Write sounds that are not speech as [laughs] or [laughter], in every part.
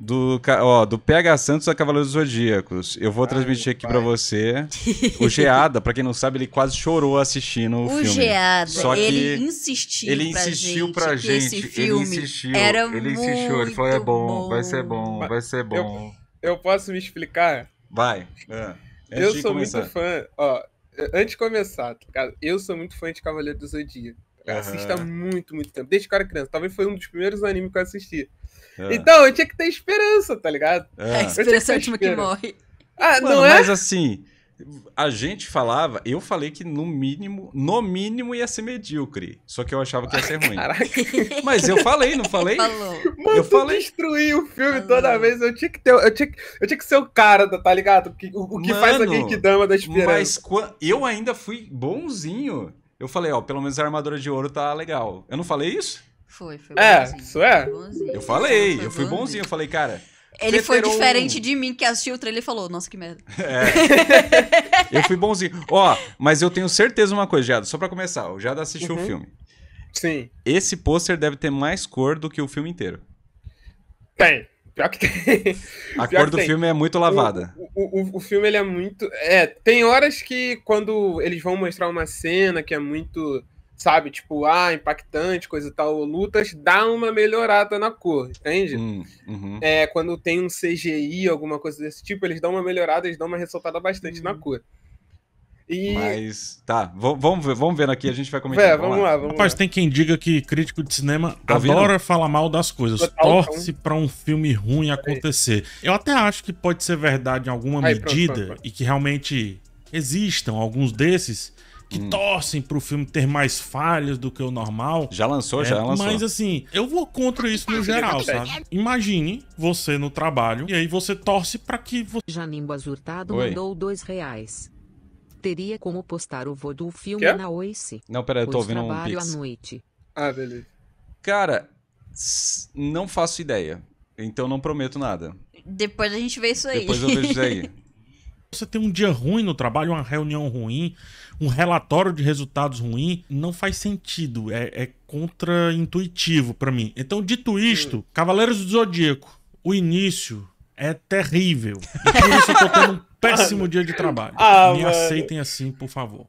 do, ó, do PH Santos a Cavaleiros Zodíacos. Eu vou Ai, transmitir aqui para você. [laughs] O Geada, para quem não sabe, ele quase chorou assistindo o, o filme. O Geada, Só ele insistiu Ele insistiu pra gente. Pra gente. Esse filme ele insistiu. Era ele insistiu, ele falou: é bom, bom, vai ser bom, vai ser bom. Eu, eu posso me explicar? Vai. É. Eu sou começar. muito fã, ó, antes de começar, tá eu sou muito fã de Cavaleiros dos Zodíaco. Uhum. há muito, muito tempo. Desde que eu era criança. Talvez foi um dos primeiros animes que eu assisti. É. Então eu tinha que ter esperança, tá ligado? É. A esperança é a última que morre. Ah, Mano, não é? Mas assim, a gente falava, eu falei que no mínimo, no mínimo ia ser medíocre. Só que eu achava que ia ser ruim. Caraca. Mas eu falei, não falei? Falou. Mano, eu falei. destruí o filme Falou. toda vez. Eu tinha que ter, eu tinha, eu tinha que ser o cara, tá ligado? O que, o, o que Mano, faz alguém que dama da esperança. Mas eu ainda fui bonzinho. Eu falei, ó, pelo menos a armadura de ouro tá legal. Eu não falei isso? Foi, foi É, bonzinho, isso é. Eu falei, eu fui bonzinho. Eu falei, cara. Ele foi um... diferente de mim, que assistiu o trailer e falou, nossa, que merda. É. eu fui bonzinho. Ó, mas eu tenho certeza uma coisa, Jada, só pra começar. O Jada assistiu uhum. o filme. Sim. Esse pôster deve ter mais cor do que o filme inteiro. Tem. Pior que tem. A Pior cor do tem. filme é muito lavada. O, o, o, o, filme ele é muito. É, tem horas que quando eles vão mostrar uma cena que é muito sabe? Tipo, ah, impactante, coisa e tal, lutas, dá uma melhorada na cor, entende? Hum, uhum. é, quando tem um CGI, alguma coisa desse tipo, eles dão uma melhorada, eles dão uma ressaltada bastante uhum. na hum. cor. E... Mas, tá, vamos ver, vamos ver aqui, a gente vai comentar. É, vamos, vamos, lá, vamos Rapaz, lá. tem quem diga que crítico de cinema tá adora falar mal das coisas, Total, então. torce então. pra um filme ruim acontecer. Eu até acho que pode ser verdade em alguma Aí, medida pronto, pronto, pronto. e que realmente existam alguns desses, que hum. torcem pro filme ter mais falhas do que o normal. Já lançou, é, já lançou. Mas assim, eu vou contra isso no ah, geral, sabe? Imagine você no trabalho e aí você torce para que você. Janimbas Hurtado Oi. mandou dois reais teria como postar o voo do filme na Oice. Não, peraí, eu tô ouvindo um pix. à noite. Ah, beleza. Cara, não faço ideia. Então não prometo nada. Depois a gente vê isso aí. Depois eu vejo isso aí. [laughs] Você tem um dia ruim no trabalho, uma reunião ruim, um relatório de resultados ruim, não faz sentido. É, é intuitivo para mim. Então, dito isto, Cavaleiros do Zodíaco, o início é terrível. E por isso eu tô tendo um [laughs] péssimo dia de trabalho. Ah, Me mano. aceitem assim, por favor.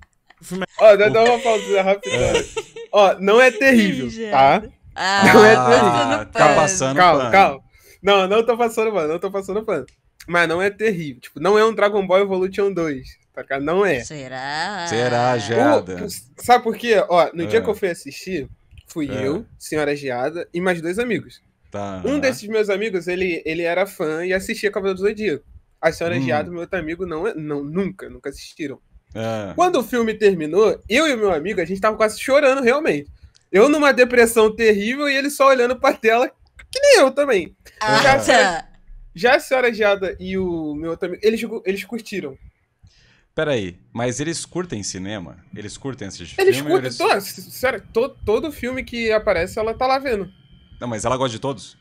Ó, é... dá uma pausa rápida. É. Ó, é. não é terrível, tá? Ah, não é tá terrível. Tá passando calma, calma. Não, não tô passando, pano, Não tô passando pano. Mas não é terrível. Tipo, não é um Dragon Ball Evolution 2. Tá Não é. Será? Será, Geada? O, sabe por quê? Ó, no é. dia que eu fui assistir, fui é. eu, senhora Geada e mais dois amigos. Tá. Um desses meus amigos, ele, ele era fã e assistia Cavaleiro do Zodíaco. A senhora hum. Geada e meu outro amigo não, é, não, nunca, nunca assistiram. É. Quando o filme terminou, eu e o meu amigo, a gente tava quase chorando realmente. Eu numa depressão terrível e ele só olhando pra tela, que nem eu também. Ah, tá. Já a senhora Jada e o meu outro amigo, eles, eles curtiram. Peraí, mas eles curtem cinema? Eles curtem esses eles filmes? Curtem, eles curtem, sério, todo, todo filme que aparece ela tá lá vendo. Não, mas ela gosta de todos?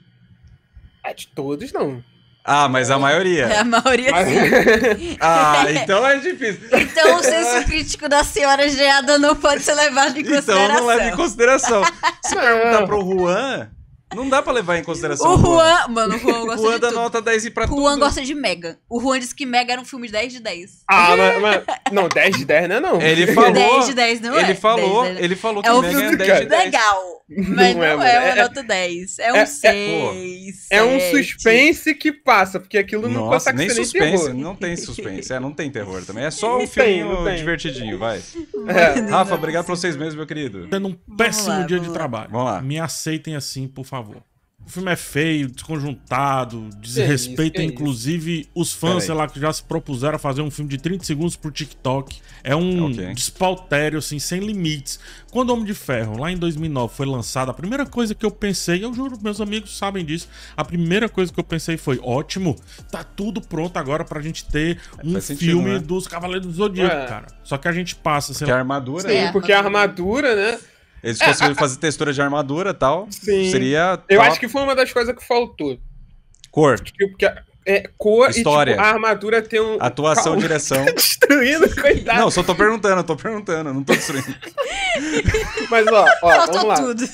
Ah, de todos não. Ah, mas a maioria. É, a maioria sim. [laughs] ah, então é difícil. Então o senso crítico da senhora Geada não pode ser levado em consideração. Então não leva em consideração. Se perguntar pro Juan, não dá pra levar em consideração. O Juan. Mano, o Juan [laughs] gosta o Juan de. dá nota 10 pra tudo. O Juan gosta de Mega. O Juan disse que Mega era um filme de 10 de 10. Ah, mas, mas. Não, 10 de 10 não é não. Ele falou. 10 [laughs] de 10 não ele é. Falou, 10 10. Ele falou é que é um Mega filme é 10 de 10. legal. Mas não, não é, mano. é uma é, é nota 10. É um é, 6. É, é um suspense que passa, porque aquilo não Nossa, passa nem suspense. Nem não tem suspense. É, não tem terror também. É só um filme divertidinho, vai. Rafa, obrigado pra vocês mesmos, meu querido. Tendo um péssimo dia de trabalho. Vamos lá. Me aceitem assim, por favor favor. O filme é feio, desconjuntado, desrespeita é é inclusive os fãs, sei lá, que já se propuseram a fazer um filme de 30 segundos por TikTok. É um okay. despautério, assim, sem limites. Quando Homem de Ferro, lá em 2009, foi lançado, a primeira coisa que eu pensei, eu juro, meus amigos sabem disso, a primeira coisa que eu pensei foi: ótimo, tá tudo pronto agora pra gente ter é, um sentido, filme né? dos Cavaleiros do Zodíaco, é. cara. Só que a gente passa, sei porque é lá. a armadura. Sim, né? porque a armadura, né? Eles conseguiram fazer textura de armadura e tal. Sim. Seria. Eu acho que foi uma das coisas que faltou. Cor. Tipo, porque é, cor História. e tipo, a armadura tem um. Atuação, Calma. direção. [laughs] destruindo, coitado. Não, só tô perguntando, tô perguntando, não tô destruindo. [laughs] Mas ó, ó, vamos lá. Tudo.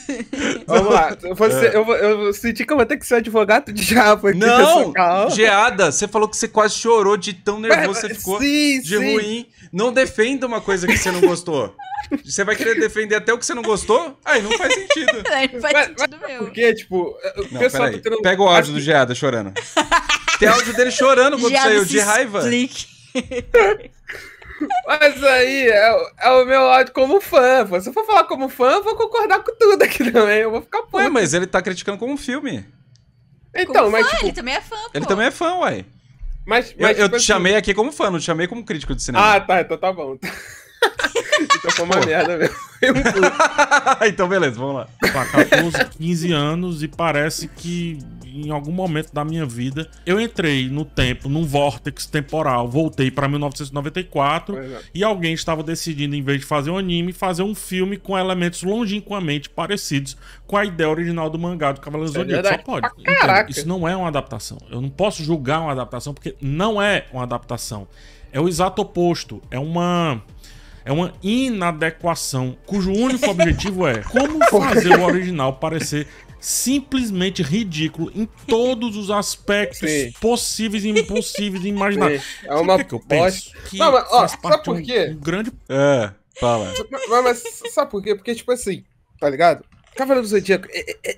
Vamos lá. Você, é. eu, eu senti que eu vou ter que ser advogado de diabo aqui. Não! Geada, você falou que você quase chorou de tão nervoso que você ficou sim, de sim. ruim. Não defenda uma coisa que você não gostou. Você vai querer defender até o que você não gostou? Aí não faz sentido. [laughs] não faz mas, sentido mas mesmo. Porque, tipo, o não, pessoal tá tendo... Pega o áudio do assim Geada chorando. Tem áudio dele chorando quando Já saiu, de raiva. [laughs] Mas aí é, é, o meu áudio como fã. Se eu for falar como fã, eu vou concordar com tudo aqui também. Eu vou ficar puto. Ué, mas ele tá criticando como filme. Então, como mas. Fã, tipo, ele também é fã, pô. Ele também é fã, uai. Mas, mas eu, tipo te assim, chamei aqui como fã, não te chamei como crítico de cinema. Ah, tá, então tá bom. [laughs] então foi uma merda mesmo. [laughs] então beleza, vamos lá. Tá 14, tá 15 anos e parece que em algum momento da minha vida, eu entrei no tempo, num Vortex temporal, voltei para 1994 é e alguém estava decidindo, em vez de fazer um anime, fazer um filme com elementos longínquamente parecidos com a ideia original do mangá do Cavaleiro é Zodíaco. Só pode. Ah, Isso não é uma adaptação. Eu não posso julgar uma adaptação porque não é uma adaptação. É o exato oposto. É uma é uma inadequação, cujo único [laughs] objetivo é como fazer o original parecer simplesmente ridículo em todos os aspectos Sim. possíveis e impossíveis de imaginar. Sim. É uma que, que eu penso? Que não, mas, ó, sabe por quê? Um, um grande... É, fala. Mas, mas sabe por quê? Porque, tipo assim, tá ligado? Cavaleiro do Zodíaco,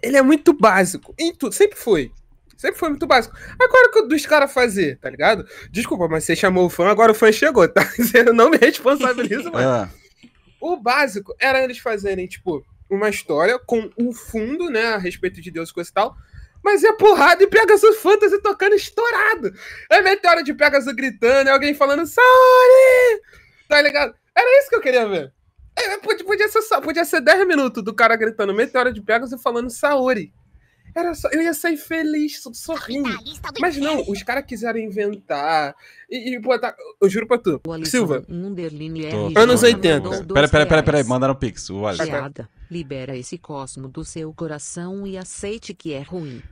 ele é muito básico. Em tudo, sempre foi. Sempre foi muito básico. Agora o que dos caras fazer, tá ligado? Desculpa, mas você chamou o fã, agora o fã chegou, tá? [laughs] Eu não me responsabilizo mano. É. O básico era eles fazerem, tipo, uma história com o fundo, né, a respeito de Deus e coisa e tal, mas é porrada e Pegasus Fantasy tocando estourado. É meteoro de Pegasus gritando, é alguém falando sorry! Tá ligado? Era isso que eu queria ver. É, podia, ser, podia ser 10 minutos do cara gritando Meteoro de Pegasus e falando Saori. Era só, eu ia sair feliz, sorrindo. Mas não, os caras quiseram inventar. E, e botar. Eu juro pra tu. Alisson, Silva. Um é anos 80. Pera, pera, pera, pera, mandaram um pix. O Geada, libera esse cosmo do seu coração e aceite que é ruim.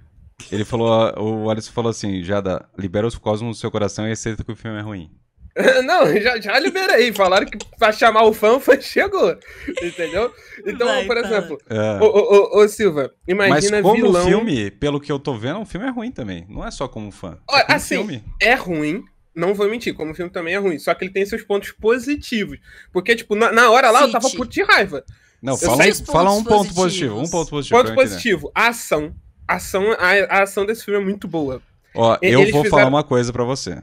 Ele falou, o Alisson falou assim: Jada, libera os cosmos do seu coração e aceita que o filme é ruim. [laughs] Não, já, já liberei. Falaram que pra chamar o fã, o fã chegou. Entendeu? Então, Vai, por exemplo, é. ô, ô, ô, Silva, imagina Mas como vilão... filme, pelo que eu tô vendo, o filme é ruim também. Não é só como fã. É como assim, filme. é ruim. Não vou mentir, como filme também é ruim. Só que ele tem seus pontos positivos. Porque, tipo, na, na hora lá eu tava puto de raiva. Não, fala, um, fala um ponto positivo. Um ponto positivo. Ponto positivo, a ação. A ação, a, a ação desse filme é muito boa. Ó, eu vou fizeram... falar uma coisa para você.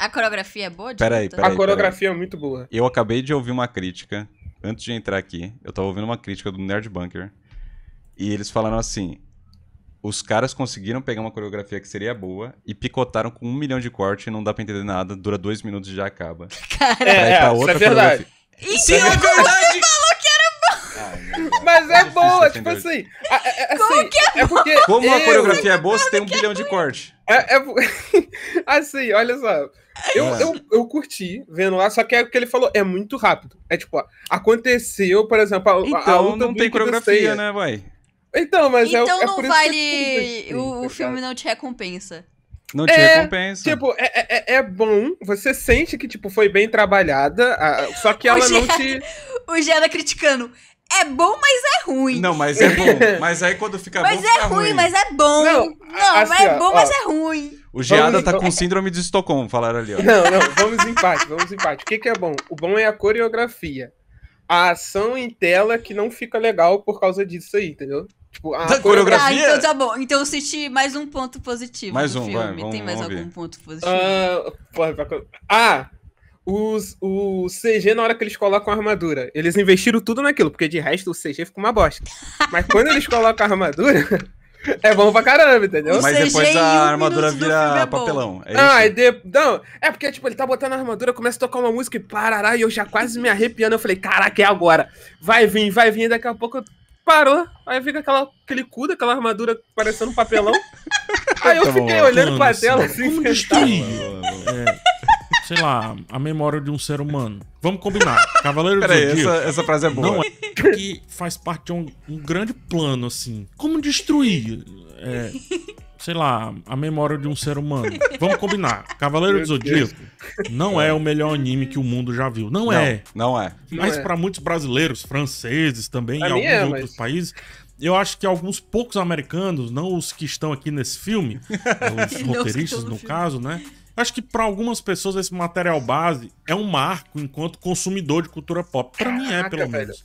A coreografia é boa? Peraí, peraí, peraí. A coreografia peraí. é muito boa. Eu acabei de ouvir uma crítica, antes de entrar aqui, eu tava ouvindo uma crítica do Nerd Bunker, e eles falaram assim, os caras conseguiram pegar uma coreografia que seria boa e picotaram com um milhão de corte, não dá pra entender nada, dura dois minutos e já acaba. [laughs] Caralho, é, é, isso é verdade. isso é, é verdade, mas é, é boa, tipo assim. assim é, porque. Como eu... a coreografia é boa, você tem um bilhão de corte. É, é, [laughs] assim, olha só. Eu, é. eu, eu curti vendo lá, só que é o que ele falou, é muito rápido. É tipo, aconteceu, por exemplo, a, então, a luta não tem coreografia, né, vai? Então, mas é então é Então não vale. É tipo o, o filme não te recompensa. Não te é, recompensa. Tipo, é, é, é, bom, você sente que tipo, foi bem trabalhada, só que [laughs] ela não te. [laughs] O Gera tá criticando é bom, mas é ruim. Não, mas é bom. [laughs] Mas aí quando fica mas bom. Mas é ruim, ruim, mas é bom. Não, não assim, é bom, ó, mas é ruim. O Geada tá com síndrome de Estocolmo, falaram ali, ó. Não, não, vamos empate, vamos empate. O que, que é bom? O bom é a coreografia. A ação em tela que não fica legal por causa disso aí, entendeu? Tipo, a da tá, coreografia. Ah, então tá bom. Então eu senti mais um ponto positivo. Mais um, filme. vai. Vamos, Tem mais algum ver. ponto positivo? Uh, ah, os, o CG na hora que eles colocam a armadura. Eles investiram tudo naquilo, porque de resto o CG fica uma bosta. Mas quando eles colocam a armadura, [laughs] é bom pra caramba, entendeu? Mas depois a armadura vira é papelão. É não, ah, é de... não, é porque, tipo, ele tá botando a armadura, começa a tocar uma música e parará, e eu já quase me arrepiando. Eu falei, caraca, é agora. Vai vir, vai vir, daqui a pouco parou. Aí fica aquela, aquele cu daquela armadura parecendo um papelão. [laughs] aí eu tá fiquei bom, olhando pra tela assim, Como fiquei, mano. É sei lá, a memória de um ser humano. Vamos combinar. Cavaleiro do Zodíaco. Essa, essa frase é boa. Não é que faz parte de um, um grande plano, assim. Como destruir, é, sei lá, a memória de um ser humano. Vamos combinar. Cavaleiro Meu do Zodíaco Deus. não é o melhor anime que o mundo já viu. Não, não é. Não é. Mas é. para muitos brasileiros, franceses também, e alguns é, outros mas... países, eu acho que alguns poucos americanos, não os que estão aqui nesse filme, [laughs] os roteiristas, no caso, né? Acho que para algumas pessoas esse material base é um marco enquanto consumidor de cultura pop. Para mim é, pelo menos.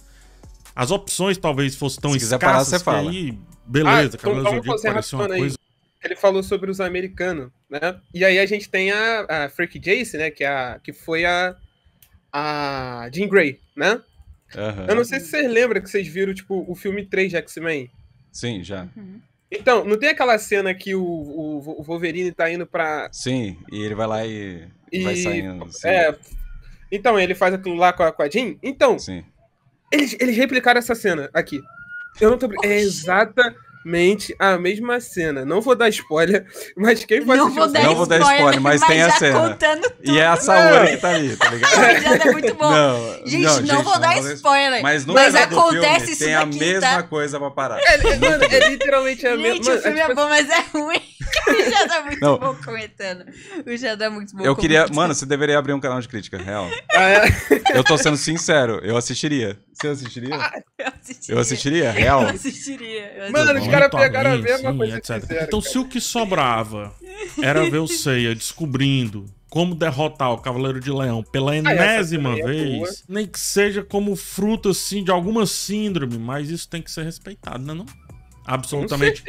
As opções talvez fossem tão Se escassas parar, você fala. aí, beleza, ah, Cavaleiros então do uma aí. coisa... Ele falou sobre os americanos, né? E aí a gente tem a, a Freak Jace, né? Que, é a, que foi a, a Jean Grey, né? Uhum. Eu não sei se vocês lembram que vocês viram, tipo, o filme 3 de X-Men. Sim, já. Uhum. Então, não tem aquela cena que o, o, o Wolverine tá indo pra. Sim, e ele vai lá e, e vai saindo. Sim. É. Então, ele faz aquilo lá com a, com a Jean. Então, sim. Eles, eles replicaram essa cena aqui. Eu não tô. É exata exatamente a mesma cena. Não vou dar spoiler, [laughs] mas quem vai não Não vou dar spoiler, mas, mas tem a cena. E é a Saori que tá é. ali, tá ligado? [laughs] é muito bom. Não, gente, não, gente, não vou não dar spoiler. spoiler. Mas, no mas acontece filme, isso Tem daqui, a tá? mesma tá? coisa pra parar. É, é, mano, é literalmente a mesma... Gente, o filme é, é tipo, é bom, mas é ruim. [laughs] o Jadá é muito não. bom comentando. O Jadá é muito bom Eu queria... Comentando. Mano, você deveria abrir um canal de crítica, real. Ah, é? Eu tô sendo sincero. Eu assistiria. Você assistiria? Ah, eu assistiria. Eu assistiria, real. Eu assistiria. Eu assistiria. Mano, os caras pegaram a ver uma coisa etc. então, cara. se o que sobrava era ver o Seiya descobrindo como derrotar o Cavaleiro de Leão pela ah, enésima ah, vez, é nem que seja como fruto assim de alguma síndrome, mas isso tem que ser respeitado, né não? absolutamente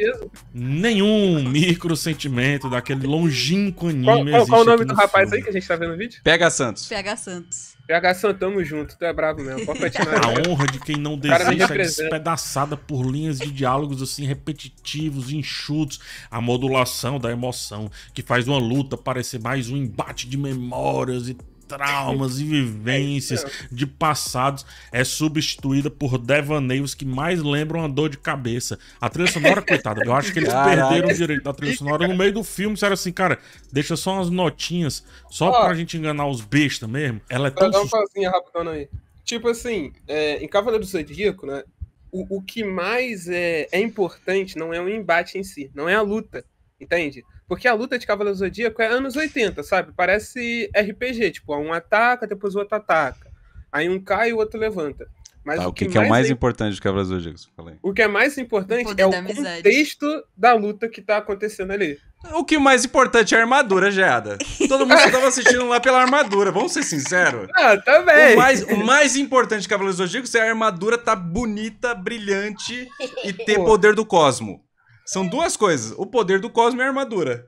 nenhum micro sentimento daquele longínquo anime. Qual, qual, qual o nome do rapaz aí que a gente tá vendo no vídeo? pega Santos. pega Santos. pega Santos, tamo junto, tu é brabo mesmo. Pode a honra de quem não deseja é despedaçada por linhas de diálogos assim repetitivos, enxutos, a modulação da emoção que faz uma luta parecer mais um embate de memórias e traumas e vivências é de passados é substituída por devaneios que mais lembram a dor de cabeça. A trilha sonora, [laughs] coitada, eu acho que eles perderam o direito da trilha sonora no meio do filme. era assim, cara, deixa só umas notinhas, só Ó, pra gente enganar os bestas mesmo. Ela é tão. Dá uma rapidona aí. Tipo assim, é, em Cavaleiro do Zodíaco, né? O, o que mais é, é importante não é o embate em si, não é a luta, entende? Porque a luta de Cavaleiro Zodíaco é anos 80, sabe? Parece RPG, tipo, um ataca, depois o outro ataca. Aí um cai e o outro levanta. Mas tá, o que, que, é o mais é... importante de Cavaleiros do Zodíaco? O que é mais importante o é o contexto da luta que tá acontecendo ali. O que mais importante é a armadura, Geada. Todo mundo só tava assistindo lá pela armadura, vamos ser sinceros. [laughs] Ah, também. O mais, o mais importante de Cavaleiros do Zodíaco é a armadura tá bonita, brilhante e ter Pô. poder do cosmo. São duas coisas: o poder do Cosmo e a armadura.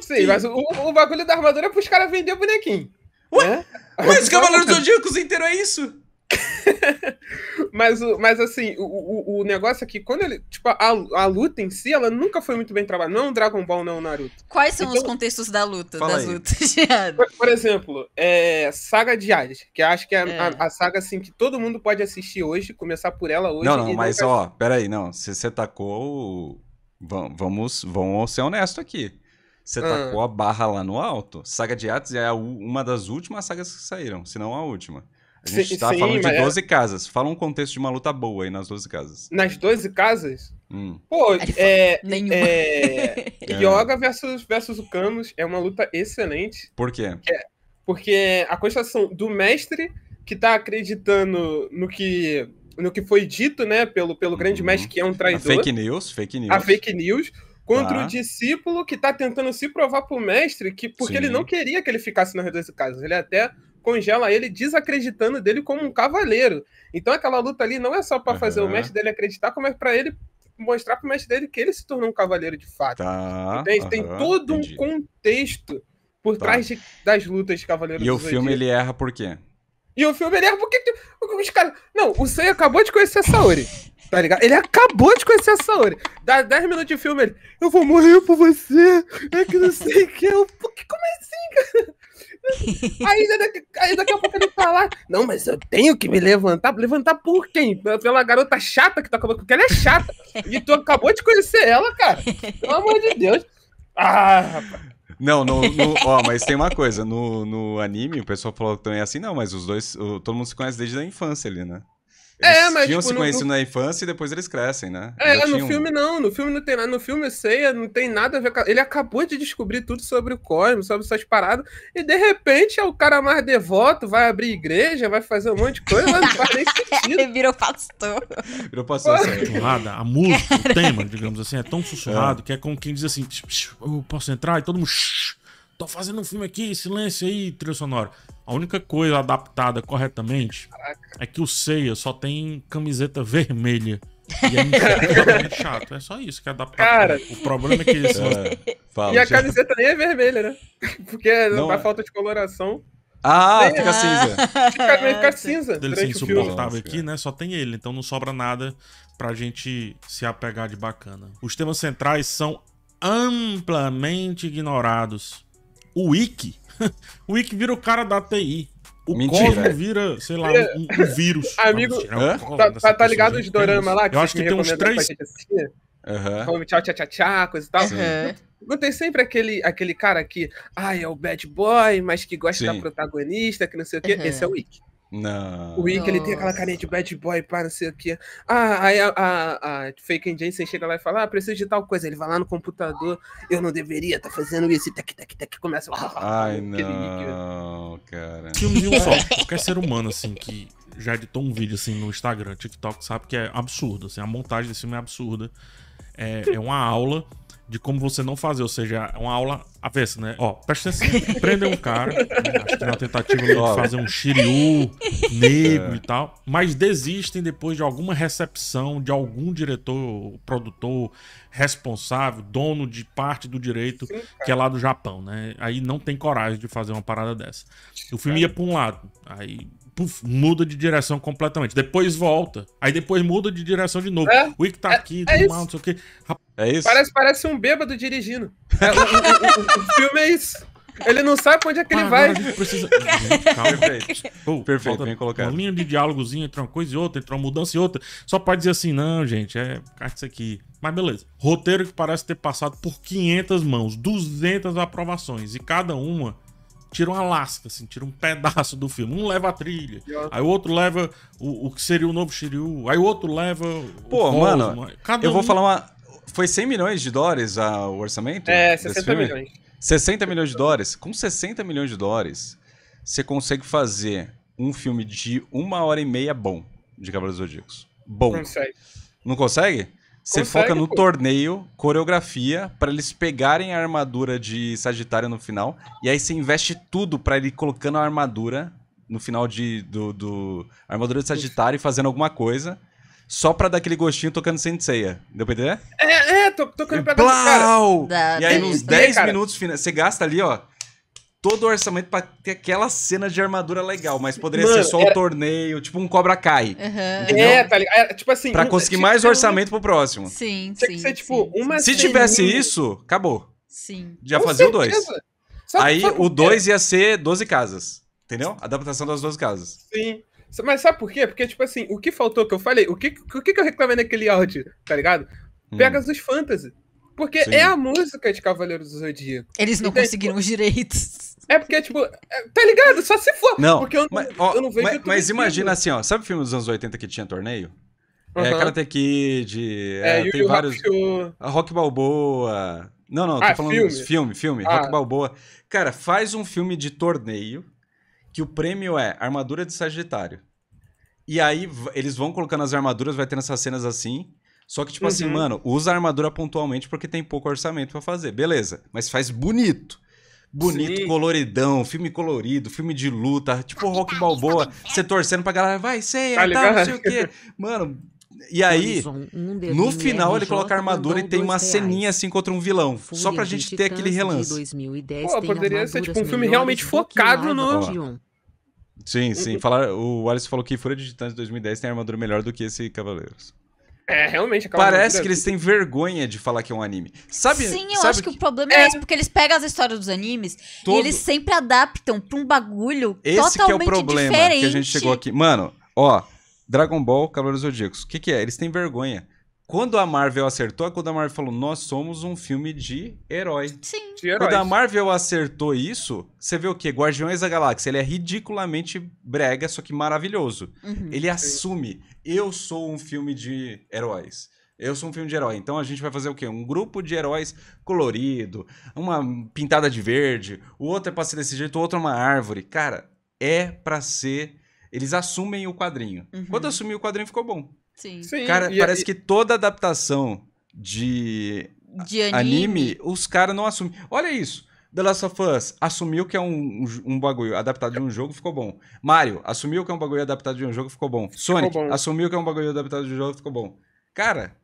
Sim, mas o, o, bagulho da armadura é pros caras vender bonequinho. Ué? Né? Mas os Cavaleiros do Zodíacos inteiro é isso? [laughs] mas, mas assim, o, o, o, negócio é que quando ele. Tipo, a, a luta em si, ela nunca foi muito bem trabalhada. Não é Dragon Ball, não Naruto. Quais são então, os contextos da luta, das aí. lutas de Hades? [laughs] Por, por, exemplo, é, Saga de Hades, que acho que é, é. A, a, saga assim que todo mundo pode assistir hoje, começar por ela hoje. Não, não, mas nunca... ó, peraí, não. Você tacou Vamos, vamos ser honesto aqui. Você ah. tacou ah. a barra lá no alto. Saga de Atos é uma das últimas sagas que saíram, se não a última. A gente sim, tá sim, falando de 12 é... casas. Fala um contexto de uma luta boa aí nas 12 casas. Nas 12 casas? Hum. Pô, é. é, é nenhuma. [laughs] É, Yoga versus, versus o Camus é uma luta excelente. Por quê? É, porque a constatação do mestre que tá acreditando no que no que foi dito, né, pelo, pelo grande uhum. mestre que é um traidor. A fake news, fake news. A fake news contra ah. o discípulo que está tentando se provar pro mestre que porque Sim. ele não queria que ele ficasse na Redução de Casas. Ele até congela ele desacreditando dele como um cavaleiro. Então aquela luta ali não é só para uhum. fazer o mestre dele acreditar, como é para ele mostrar pro mestre dele que ele se tornou um cavaleiro de fato. Tá. Uhum. Tem todo Entendi. um contexto por tá. trás de, das lutas de Cavaleiros E o filme ele erra por quê? E o filme, ele é. Porque, os caras. Não, o Sei acabou de conhecer a Saori. Tá ligado? Ele acabou de conhecer a Saori. Dá 10 minutos de filme, ele. Eu vou morrer por você. É que não sei o que. Eu, como é assim, cara? Aí, aí, daqui a pouco ele fala: tá Não, mas eu tenho que me levantar. Levantar por quem? Pela garota chata que tá acabando. Porque ela é chata. E tu acabou de conhecer ela, cara. Pelo amor de Deus. Ah, rapaz. Não, no, no, ó, mas tem uma coisa. No, no anime, o pessoal falou também é assim, não, mas os dois, o, todo mundo se conhece desde a infância ali, né? É, eles é, mas, tinham tipo, se conhecido no... na infância e depois eles crescem, né? É, Já no filme não, no filme não tem nada, no filme o Seiya não tem nada a ver com... Ele acabou de descobrir tudo sobre o cosmos, sobre essas paradas, e de repente é o cara mais devoto, vai abrir igreja, vai fazer um monte de coisa, não faz nem [laughs] sentido. Ele virou pastor. Virou pastor, a música, o tema, digamos assim, é tão sussurrado é. que é como quem diz assim, eu posso entrar? E todo mundo tô fazendo um filme aqui, silêncio aí, trilha sonora. A única coisa adaptada corretamente Caraca. é que o Seiya só tem camiseta [laughs] vermelha. E é chato. É só isso que é adaptado. Cara... O problema é que isso. É, fala, e a já... camiseta nem é vermelha, né? [laughs] Porque é não, não é... falta de coloração. Ah, fica é. cinza. [laughs] Fica, fica cinza. Ele ser insuportável aqui, né? Só tem ele, então não sobra nada pra gente se apegar de bacana. Os temas centrais são amplamente ignorados. O Wiki [laughs] o Wick vira o cara da TI. O Mentira. Cosmo vira, sei lá, um, um vírus. [laughs] Amigo, tá, tá, tá, ligado os dorama lá? Que eu acho que tem uns três... Uhum. Como tchau, tchau, tchau, tchau, coisa e tal. Uhum. Não tem sempre aquele, aquele cara que, ai, ah, é o bad boy, mas que gosta Sim. da protagonista, que não sei o quê. Uhum. Esse é o Wick. Não. O Ick, ele tem aquela carinha de bad boy, pá, não sei o que. Ah, aí a, a, a Fake Jensen chega lá e fala, ah, preciso de tal coisa. Ele vai lá no computador, eu não deveria tá fazendo isso, e tac, tac, tac, começa. [laughs] Ai, não, cara. que [laughs] de só. Qualquer ser humano, assim, que já editou um vídeo, assim, no Instagram, TikTok, sabe que é absurdo, assim, a montagem desse filme é absurda. É, é uma aula de como você não fazer, ou seja, é uma aula avessa, né? Ó, presta atenção, prender um cara, né? acho que na tentativa de fazer um Shiryu negro é. e tal, mas desistem depois de alguma recepção de algum diretor, produtor responsável, dono de parte do direito, Sim, que é lá do Japão, né? Aí não tem coragem de fazer uma parada dessa. O filme ia pra um lado, aí muda de direção completamente. Depois volta. Aí depois muda de direção de novo. É, o Ick tá é, aqui, é mal, não sei o quê. É isso? Parece, parece um bêbado dirigindo. É, o, o, o, o, filme é isso. Ele não sabe onde é que ele vai. A gente precisa... [laughs] gente, calma. Perfeito. Oh, Perfeito, bem colocado. Uma linha de diálogozinho entre uma coisa e outra, entre uma mudança e outra. Só pode dizer assim, não, gente, é isso aqui. Mas beleza. Roteiro que parece ter passado por 500 mãos, 200 aprovações. E cada uma tira uma lasca, assim, tira um pedaço do filme. Um leva a trilha, aí o outro leva o, o que seria o novo Shiryu, aí o outro leva. Pô, o mano, Cada eu um... vou falar uma. Foi 100 milhões de dólares a, o orçamento? É, 60 filme? milhões. 60 milhões de dólares? Com 60 milhões de dólares, você consegue fazer um filme de uma hora e meia bom de dos Zodíacos. Bom. Consegue. Não consegue? Você foca no pô. torneio, coreografia, para eles pegarem a armadura de Sagitário no final. E aí você investe tudo para ele colocando a armadura no final de, do, do a armadura de Sagitário e fazendo alguma coisa. Só pra dar aquele gostinho tocando Senseiya. Deu pra entender? É, é, tô, tocando pra dar E aí nos 10 minutos, finais você gasta ali, ó, todo o orçamento para ter aquela cena de armadura legal, mas poderia Mano, ser só era... o é- torneio, tipo um Cobra Kai. Uhum. É, tá ligado? É, tipo assim. Pra conseguir mais orçamento um... pro próximo. Sim, Tinha sim. Que ser, tipo, sim, uma Se tivesse isso, acabou. Sim. Já Com fazia o dois. Aí o dois ia ser 12 casas. Entendeu? Adaptação das 12 casas. Sim. Mas sabe por quê? Porque, tipo assim, o que faltou que eu falei, o que, o que eu reclamei naquele áudio, tá ligado? Pegas hum. Fantasy. Porque Sim. é a música de Cavaleiros do Zodíaco. Eles não então, conseguiram tipo, os direitos. É porque, tipo, é, tá ligado? Só se for. Não, porque eu, mas, ó, eu não vejo. Mas, mas imagina assim, ó. Sabe o filme dos anos 80 que tinha torneio? Uhum. É Karate Kid, é, é, tem vários. A ah, Rock Balboa. Não, não, tô ah, falando filme, filme, filme ah. Rock Balboa. Cara, faz um filme de torneio que o prêmio é armadura de Sagitário. E aí eles vão colocando as armaduras, vai tendo essas cenas assim. Só que, tipo assim, uhum. assim, mano, usa a armadura pontualmente porque tem pouco orçamento para fazer. Beleza, mas faz bonito. Bonito, Sim. coloridão, filme colorido, filme de luta, tipo rock tá, balboa, você torcendo pra galera, vai, sei, é tá, não sei o quê. Mano, e aí, no final, ele coloca a armadura e tem uma ceninha assim contra um vilão. só pra gente ter aquele relance. Pô, poderia ser tipo um assim, filme realmente focado no. Sim, sim. [laughs] Falar, o Alisson falou que Fúria de Titãs de 2010 tem armadura melhor do que esse Cavaleiros. É, realmente. Parece é que eles têm vergonha de falar que é um anime. Sabe, Sim, eu sabe acho que, que, o problema é, é esse, porque eles pegam as histórias dos animes Todo... e eles sempre adaptam pra um bagulho esse totalmente diferente. Esse é o problema diferente. que a gente chegou aqui. Mano, ó, Dragon Ball, Cavaleiros Zodíacos. O que que é? Eles têm vergonha. Quando a Marvel acertou, é quando a Marvel falou, nós somos um filme de herói. Sim. De heróis. Quando a Marvel acertou isso, você vê o quê? Guardiões da Galáxia. Ele é ridiculamente brega, só que maravilhoso. Uhum. Ele assume, eu sou um filme de heróis. Eu sou um filme de herói. Então a gente vai fazer o quê? Um grupo de heróis colorido, uma pintada de verde, o outro é pra ser desse jeito, o outro é uma árvore. Cara, é pra ser. Eles assumem o quadrinho. Uhum. Quando assumir o quadrinho, ficou bom. Sim. cara, e, parece e... que toda adaptação de, de anime. anime os caras não assumem. Olha isso. The Last of Us assumiu que é um, um, um, bagulho adaptado de um jogo, ficou bom. Mario assumiu que é um bagulho adaptado de um jogo, ficou bom. Sonic bom. assumiu que é um bagulho adaptado de um jogo, ficou bom. Cara,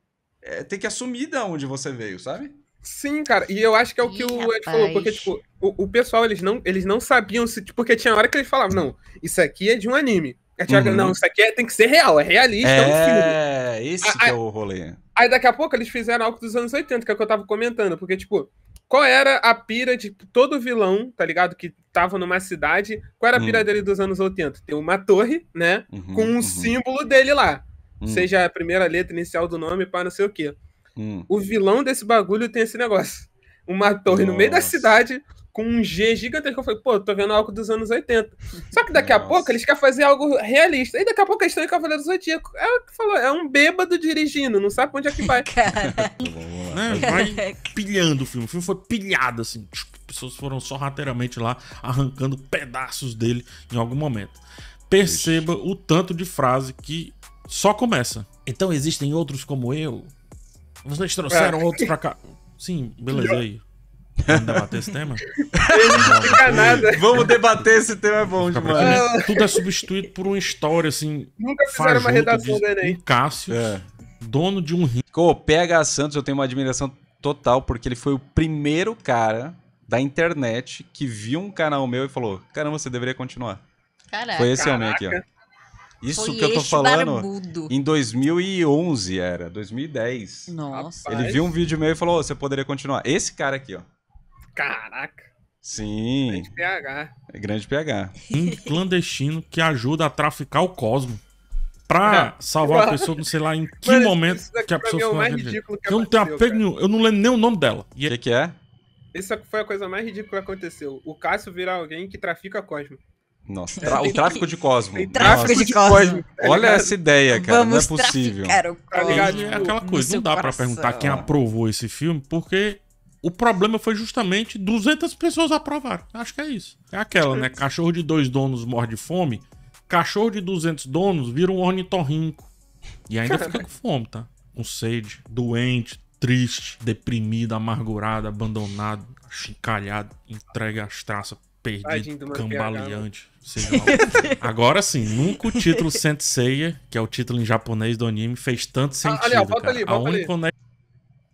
é, tem que assumir de onde você veio, sabe? Sim, cara, e eu acho que é o que Ih, o Ed falou, porque, tipo, o, o, pessoal, eles não, eles não sabiam se. Tipo, porque tinha hora que eles falavam, não, isso aqui é de um anime. É, uhum. Não, isso aqui é, tem que ser real, é realista. É, é um esse que é o rolê. Aí daqui a pouco eles fizeram algo dos anos 80, que é o que eu tava comentando, porque, tipo, qual era a pira de todo vilão, tá ligado? Que tava numa cidade, qual era a pira uhum. dele dos anos 80? Tem uma torre, né? Uhum, com um uhum. símbolo dele lá. Hum. Seja a primeira letra inicial do nome para não sei o quê. Hum. O vilão desse bagulho tem esse negócio. Uma torre Nossa. no meio da cidade com um G gigantesco. Eu falei, pô, tô vendo algo dos anos 80. Só que daqui Nossa. a pouco eles querem fazer algo realista. E daqui a pouco eles estão em Cavaleiro do Zodíaco. É o que falou, é um bêbado dirigindo, não sabe pra onde é que vai. [laughs] vai [laughs] pilhando o filme. O filme foi pilhado, assim. Pessoas foram sorrateiramente lá, arrancando pedaços dele em algum momento. Perceba Ixi. o tanto de frase que só começa. Então existem outros como eu? Vocês trouxeram é. outros pra cá? Sim, beleza [laughs] aí. Vamos debater esse tema? [laughs] Vamos debater esse tema, é bom demais. Tudo é substituído por uma história assim. Nunca fizeram uma redação de, do Enem. Um Cássio, é. dono de um rim. O PH Santos, eu tenho uma admiração total, porque ele foi o primeiro cara da internet que viu um canal meu e falou: Caramba, você deveria continuar. Caraca. Foi esse homem aqui, ó. Isso Foi que eu tô falando barbudo. em 2011 era, 2010. Nossa. Ele viu um vídeo meu e falou: oh, você poderia continuar. Esse cara aqui, ó. Caraca. Sim. Grande PH. É grande PH. Um clandestino que ajuda a traficar o Cosmo. Pra é. salvar a pessoa, não sei lá em que momento que a é pessoa ficou é ridículo que Eu não tenho apego nenhum, eu não lembro nem o nome dela. É o que, que é? Essa foi a coisa mais ridícula que aconteceu. O Cássio virar alguém que trafica Cosmo. Nossa, tra o tráfico de Cosmo. O tráfico Nossa. de Cosmo. Tá Olha essa ideia, cara. Vamos não é possível. tá ligado? É aquela coisa, não dá para perguntar quem aprovou esse filme, porque o problema foi justamente 200 pessoas aprovaram. Acho que é isso. É aquela, é né? Cachorro de dois donos morre de fome. Cachorro de 200 donos vira um ornitorrinco. E ainda fica com fome, tá? Com sede, doente, triste, deprimido, amargurado, abandonado, chincalhado, entregue às traças, perdido, cambaleante. Né? [laughs] Agora sim, nunca o título Senseiya, que é o título em japonês do anime, fez tanto sentido. Ah, ali, ó, cara. ali, a única ali.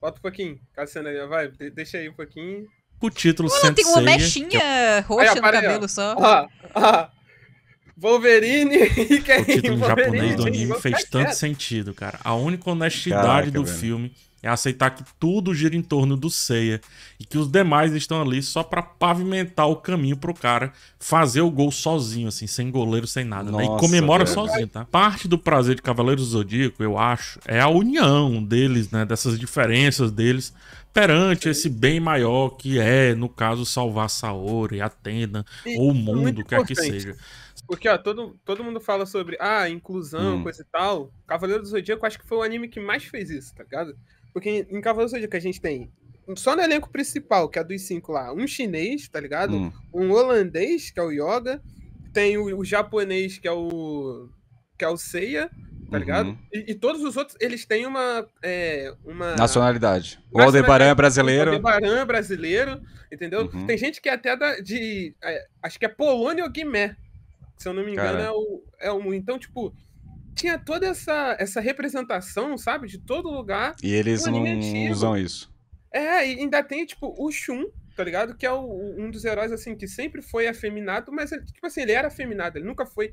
Bota um pouquinho, Cassiano ali, vai, deixa aí um pouquinho. O título Ela Sensei. tem uma mechinha roxa aí, no cabelo só. Ah, ah. Wolverine [laughs] e quem? O título Wolverine, japonês do anime fez tanto sentido, cara. A única honestidade Caraca, do velho. filme é aceitar que tudo gira em torno do Seiya e que os demais estão ali só para pavimentar o caminho pro cara fazer o gol sozinho, assim, sem goleiro, sem nada. Nossa, né? E comemora sozinho, tá? Parte do prazer de Cavaleiros do Zodíaco, eu acho, é a união deles, né? Dessas diferenças deles perante esse bem maior que é, no caso, salvar Saori, Atena e ou o é mundo, quer que é seja. Porque, ó, todo, todo mundo fala sobre, ah, inclusão, hum. coisa e tal. Cavaleiro do Zodíaco, acho que foi o anime que mais fez isso, tá ligado? Porque em Cavaleiro Zodíaco a gente tem só no elenco principal, que é dos cinco lá, um chinês, tá ligado? Hum. Um holandês, que é o Yoga, tem o, o, japonês, que é o que é o Seiya, tá uhum. ligado? E, e, todos os outros, eles têm uma... É, uma... Nacionalidade. O Aldebaran é brasileiro. O Aldebaran é brasileiro, entendeu? Uhum. Tem gente que é até da, de... É, acho que é Polônia ou Guimé, se eu não me engano, Cara. é o, é um... Então, tipo tinha toda essa, essa representação, sabe? De todo lugar. E eles não antigo. usam isso. É, e ainda tem, tipo, o Shun, tá ligado? Que é o, um dos heróis, assim, que sempre foi afeminado, mas, tipo assim, ele era afeminado, ele nunca foi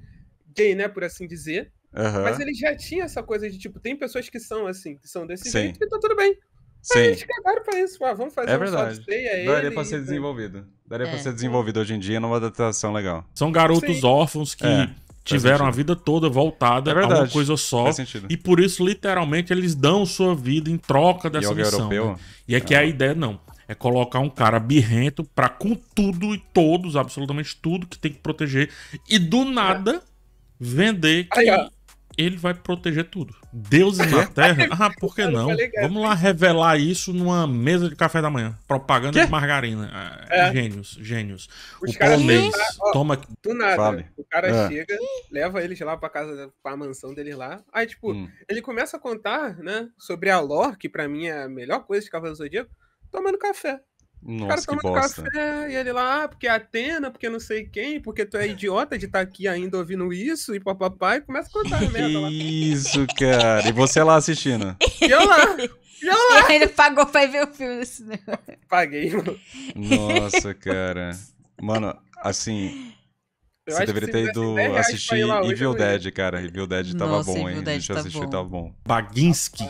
gay, né, por assim dizer. Uhum. Mas ele já tinha essa coisa de, tipo, tem pessoas que são, assim, que são desse Sim. jeito e então tá tudo bem. Ah, Sim. eles cagaram pra isso, ah, vamos fazer é um verdade. Daria pra ser e... desenvolvido. Daria é. pra ser desenvolvido hoje em dia numa adaptação legal. São garotos Sim. órfãos que... É tiveram a vida toda voltada é a uma coisa só. E por isso, literalmente, eles dão sua vida em troca dessa é e é missão. né? E é que a é. ideia, não. É colocar um cara birrento pra com tudo e todos, absolutamente tudo que tem que proteger. E do nada, vender. Que ele vai proteger tudo. Deuses na é? Terra? [laughs] Ah, por que não? Tá Vamos lá revelar isso numa mesa de café da manhã. Propaganda de margarina. Ah, é. Gênios, gênios. Os o polonês toma. Do nada, vale. o cara é. chega, leva eles lá pra casa, pra mansão dele lá. Aí, tipo, hum. ele começa a contar, né, sobre a lore, que pra mim é a melhor coisa de Cavaleiro Zodíaco, tomando café. Nossa, o cara toma um café e ele lá, ah, porque é Atena, porque não sei quem, porque tu é idiota de estar tá aqui ainda ouvindo isso e papapá, e começa a contar a [laughs] merda lá. Isso, cara. E você lá assistindo. E eu lá. E eu lá. [laughs] ele pagou pra ver o filme desse negócio. Paguei, mano. Nossa, cara. Mano, assim. Eu você deveria ter ido assistir Evil Dead, cara. Evil Dead tava Nossa, bom, Evil hein? Dead tava bom. Baginski,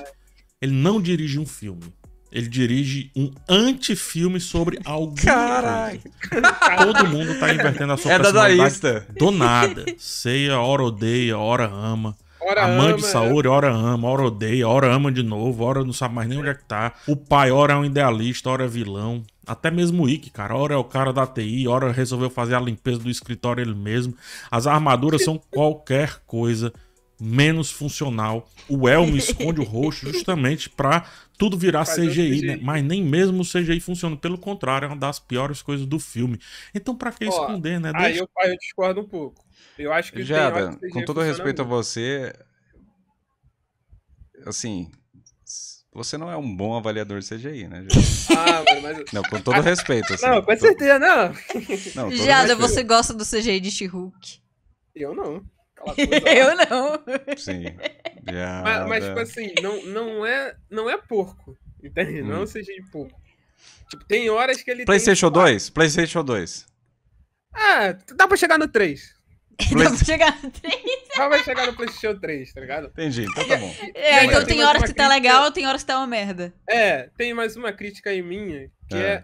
ele não dirige um filme ele dirige um antifilme sobre algo. Caralho! [laughs] Todo mundo tá invertendo a sua é personalidade. Do nada. Ceia, ora odeia, ora ama. Ora a mãe ama, de Saori, é. ora ama, ora odeia, ora ama de novo, ora não sabe mais nem onde é que tá. O pai, ora é um idealista, ora é vilão. Até mesmo o Ikki, cara. Ora é o cara da TI, ora resolveu fazer a limpeza do escritório ele mesmo. As armaduras são qualquer coisa menos funcional. O Elmo [laughs] esconde o rosto justamente para tudo virar CGI, CGI, né? Mas nem mesmo o CGI funciona. Pelo contrário, é uma das piores coisas do filme. Então, para que Ó, esconder, né? Deixa... Aí eu, eu, discordo um pouco. Eu acho que. Jada, com todo respeito a você. Assim. Você não é um bom avaliador de CGI, né, Jada? [laughs] Ah, mas... Não, com todo respeito. Assim, não, com certeza, não. não Jada, respeito. você gosta do CGI de She-Hulk? Eu não. [laughs] eu não. Sim. Yeah, mas, mas tipo assim, não, não, é, não é porco. Entende? É hum. Não seja de porco. Tipo, tem horas que ele. PlayStation tem... 2? PlayStation 2. Ah, dá pra chegar no 3. Play... [laughs] Dá pra chegar no 3? Dá pra chegar no PlayStation 3, tá ligado? Entendi, então tá bom. É, então tem, horas que tá crítica... tá legal, tem horas que tá uma merda. É, tem mais uma crítica aí minha, que é.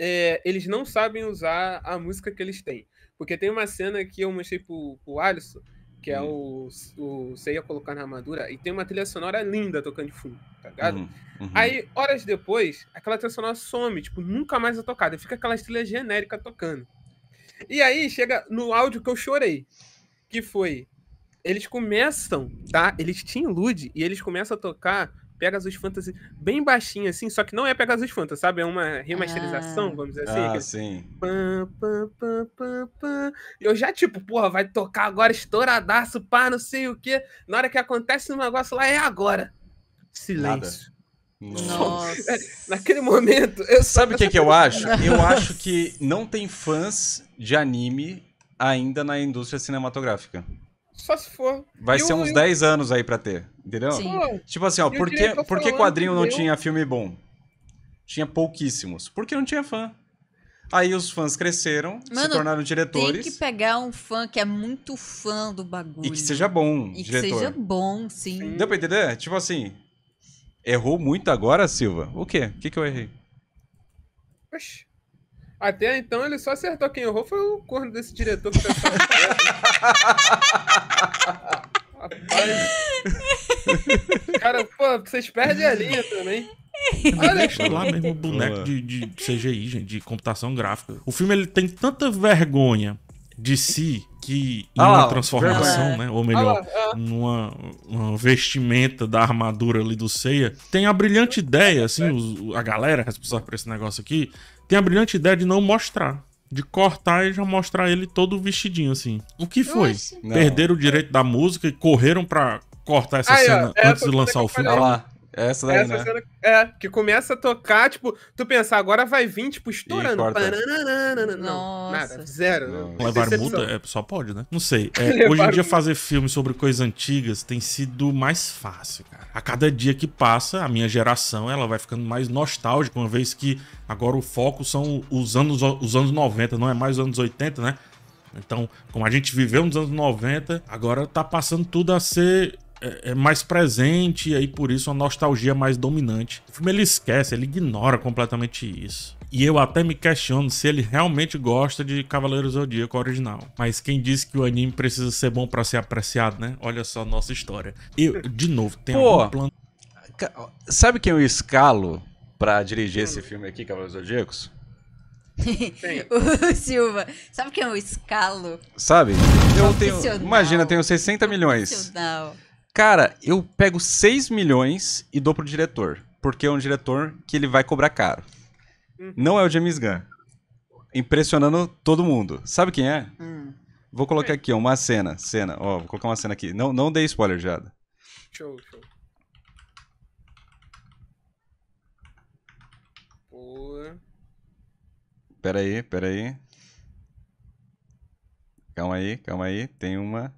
é, é eles não sabem usar a música que eles têm. Porque tem uma cena que eu mostrei pro, pro Alisson, que é uhum. o, o Seiya colocar na armadura, e tem uma trilha sonora linda tocando de fundo, tá ligado? Uhum. uhum. Aí, horas depois, aquela trilha sonora some, tipo, nunca mais é tocada, fica aquela trilha genérica tocando. E aí chega no áudio que eu chorei, que foi. Eles começam, tá? Eles te iludem e eles começam a tocar Pegasus Fantasy bem baixinho, assim, só que não é Pegasus Fantasy, sabe? É uma remasterização, ah. vamos dizer assim. Ah, sim. Pã, pã, pã, Eu já, tipo, porra, vai tocar agora estouradaço, pá, não sei o quê. Na hora que acontece um negócio lá, é agora. Silêncio. Nada. Nossa. [laughs] Naquele momento, eu sabe o que, que eu acho? Eu acho [laughs] que não tem fãs de anime ainda na indústria cinematográfica. Só se for. Vai e ser uns 10 anos aí pra ter, entendeu? Sim. Tipo assim, ó, por que, por que quadrinho não tinha filme bom? Tinha pouquíssimos. Porque não tinha fã. Aí os fãs cresceram, Mano, se tornaram diretores. Tem que pegar um fã que é muito fã do bagulho. E que seja bom, e diretor. que seja bom, sim. sim. Deu pra entender? Tipo assim, errou muito agora, Silva? O quê? O que, que eu errei? Oxi. Até então ele só acertou quem errou foi o corno desse diretor que tá [laughs] Rapaz. Cara, pô, vocês perdem a linha também. Olha, deixa lá mesmo o boneco de, de, CGI, gente, de computação gráfica. O filme ele tem tanta vergonha de si que em ah, uma transformação, é. né? Ou melhor, ah, é. numa uma vestimenta da armadura ali do Seiya, tem a brilhante ideia, assim, os, a galera responsável por esse negócio aqui, tem a brilhante ideia de não mostrar. De cortar e já mostrar ele todo vestidinho, assim. O que foi? Perderam o direito da música e correram pra cortar essa Aí, cena é, antes de é lançar o filme. Ah, lá. Essa daí, Essa né? Cena, é, que começa a tocar, tipo, tu pensar, agora vai vir, tipo, estourando. Não, Nossa. nada, zero. Não. Levar multa? É, só pode, né? Não sei. É, [laughs] hoje em dia fazer filme sobre coisas antigas tem sido mais fácil, cara. A cada dia que passa, a minha geração, ela vai ficando mais nostálgica, uma vez que agora o foco são os anos, os anos 90, não é mais os anos 80, né? Então, como a gente viveu nos anos 90, agora tá passando tudo a ser é, é, mais presente e aí por isso a nostalgia é mais dominante. O filme ele esquece, ele ignora completamente isso. E eu até me questiono se ele realmente gosta de Cavaleiros do Zodíaco original. Mas quem disse que o anime precisa ser bom para ser apreciado, né? Olha só a nossa história. Eu, de novo, tem Pô, plano. Sabe quem eu escalo para dirigir esse filme aqui, Cavaleiros do Zodíacos? [laughs] o Silva, sabe quem eu escalo? Sabe? Eu tenho. Imagina, tenho 60 milhões. Profissional. Cara, eu pego 6 milhões e dou pro diretor. Porque é um diretor que ele vai cobrar caro. Uhum. Não é o James Gunn. Impressionando todo mundo. Sabe quem é? Hum. Vou colocar aqui, uma cena. Cena, ó, vou colocar uma cena aqui. Não, não dei spoiler Jada. Show, show. Pera aí, pera aí. Calma aí, calma aí. Tem uma.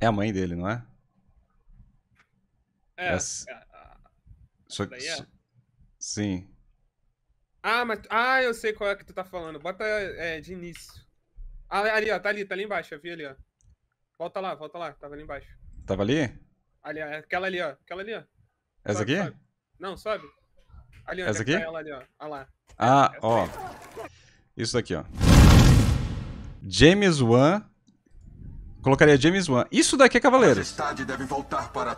É a mãe dele, não é? É. é, é, é essa... Só É. Sim. Ah, mas. Ah, eu sei qual é que tu tá falando. Bota é, de início. Ah, ali, ó, tá ali, tá ali embaixo, eu vi ali, ó. Volta lá, volta lá, tava ali embaixo. Tava ali? Ali, ó, aquela ali, ó. Aquela ali, ó. Essa sobe, aqui? Sobe. Não, sobe. Ali, ó, essa aqui? Tá ela ali, ó. Ah, lá. ah ó. Aí. Isso aqui, ó. James Wan Colocaria James Wan. Isso daqui é Cavaleiros.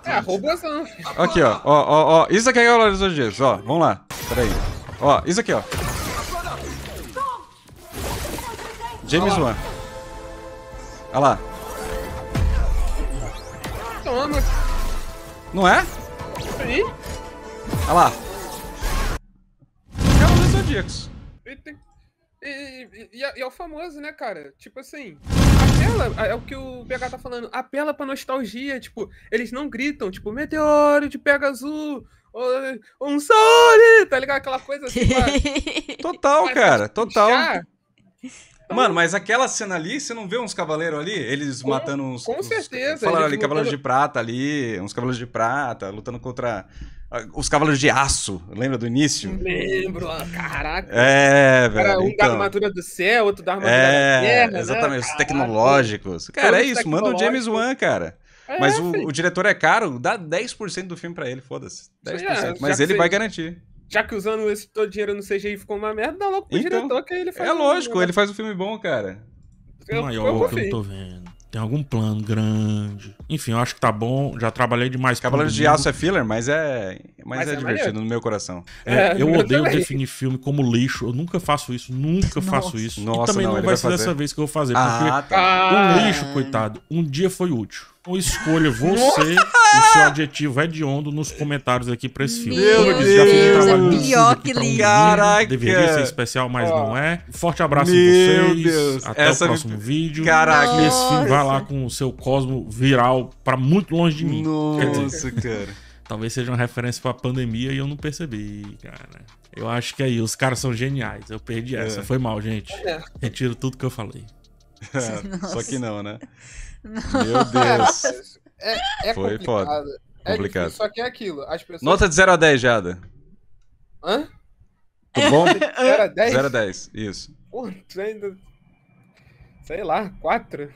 É, roubozão Aqui, ó. Ó, ó, ó. Isso aqui é Cavaleiros do Zodíaco. Ó, vamos lá. Pera aí. Ó, isso aqui, ó. James Wan. Olha lá. Toma. Não é? Sim. Olha lá. Cavaleiros Zodíacos. E, e, e, e é o famoso, né, cara? Tipo assim apela, é, é o que o BH tá falando, apela pra nostalgia, tipo, eles não gritam, tipo, meteoro de pega azul, um saúde, tá ligado? Aquela coisa assim. Pra... [laughs] total, pra cara, total. Então, Mano, mas aquela cena ali, você não vê uns cavaleiros ali? Eles com, matando uns. Com uns, certeza. Falaram ali, lutando... cavaleiros de prata ali, uns cavaleiros de prata, lutando contra ah, os Cavaleiros de Aço, lembra do início? Lembro, caraca. É, velho. Cara, um então... da armadura do céu, outro da armadura é, da terra. Né? Exatamente, né? os tecnológicos. Cara, Todos é isso, manda o James Wan, cara. É, Mas o, o, diretor é caro, dá 10% do filme para ele, foda-se. 10%. É, Mas ele vai garantir. Já que usando esse todo dinheiro no CGI ficou uma merda, dá logo pro então, diretor que ele faz. É lógico, ele faz um filme bom, cara. Eu, maior eu que eu tô vendo. Tem algum plano grande. Enfim, eu acho que tá bom. Já trabalhei demais. Cavaleiros de Aço é filler, mas é, mas, mas é, é, divertido maneiro. no meu coração. É, é, eu odeio também. definir filme como lixo. Eu nunca faço isso, nunca Nossa. faço isso. Nossa, e também não, não vai, vai ser fazer. dessa vez que eu vou fazer. Ah, porque ah, tá. o ah. lixo, coitado, um dia foi útil ou escolha você o seu adjetivo hediondo é nos comentários aqui pra esse filme. Meu Como eu disse, já fiz um é trabalho é pior que tá lindo. Caraca. Deveria ser especial, mas não é. Forte abraço Meu vocês. Deus. Até Essa o próximo vídeo. Caraca. E esse filme vai lá com o seu cosmo viral pra muito longe de mim. Nossa, cara. [laughs] Talvez seja uma referência pra pandemia e eu não percebi, cara. Eu acho que aí, é os caras são geniais. Eu perdi é. essa. Foi mal, gente. Retiro tudo que eu falei. [laughs] Só que não, né? Meu [laughs] Deus. É, é Foi complicado. foda. É complicado. Difícil, só que é aquilo. As pessoas... Nota de 0 a 10, Jada. Hã? Tudo bom? 0 [laughs] a 10? 0 a 10, isso. Putz, ainda. Sei lá, 4?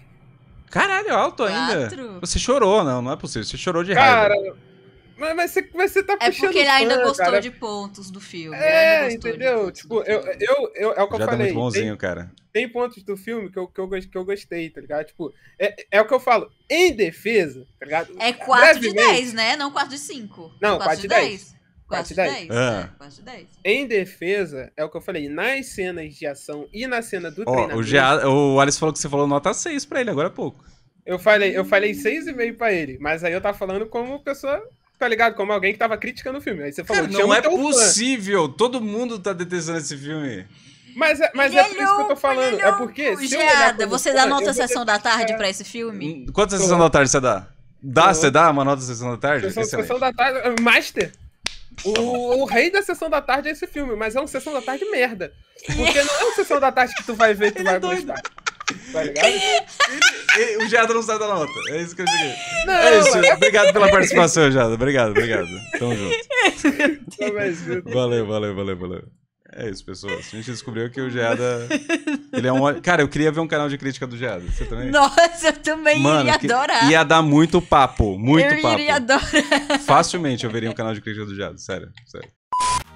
Caralho, é alto ainda. Quatro? Você chorou, não, não é possível. Você chorou de Cara, raiva. Cara, mas, mas, você, mas você tá puxando. É porque ele ainda fã, gostou cara. de pontos do filme. É, entendeu? Tipo, eu, eu, eu, é o que Já eu tá falei. Muito bonzinho, tem, cara. tem pontos do filme que eu, que, eu, que eu gostei, tá ligado? Tipo, é, é o que eu falo. Em defesa, tá ligado? É 4 de 10, né? Não 4 de 5. Não, 4, de 10. 4 de 10. É, 4 de 10. Ah. Em defesa, é o que eu falei, nas cenas de ação e na cena do oh, treinamento... O, o Alisson falou que você falou nota 6 pra ele agora há pouco. Eu falei, eu falei 6,5 pra ele, mas aí eu tava falando como pessoa tá ligado? Como alguém que tava criticando o filme. Aí você falou, Cara, não é possível, fã. todo mundo tá detestando esse filme. Mas, é, mas é por isso que eu tô falando. É porque. Se Geada, você dá nota sessão da tarde é. pra esse filme? Quantas sessão da tarde você dá? Dá, você dá uma nota sessão da tarde? Sessão, sessão da tarde. É, master! O, o, rei da sessão da tarde é esse filme, mas é uma sessão da tarde merda. Porque não é uma sessão da tarde que tu vai ver e tu vai gostar. Tá ligado? o Jada não sai da nota. É isso que eu Não, É isso. Obrigado pela participação, Jada. Obrigado, obrigado. Tamo junto. Valeu, valeu, valeu, valeu. É isso, pessoal. A gente descobriu que o Geada. Ele é um. Cara, eu queria ver um canal de crítica do Geada. Você também? Nossa, eu também Mano, iria que... adorar. Ia dar muito papo. Muito eu papo. Eu iria adorar. Facilmente eu veria um canal de crítica do Geada. Sério, sério.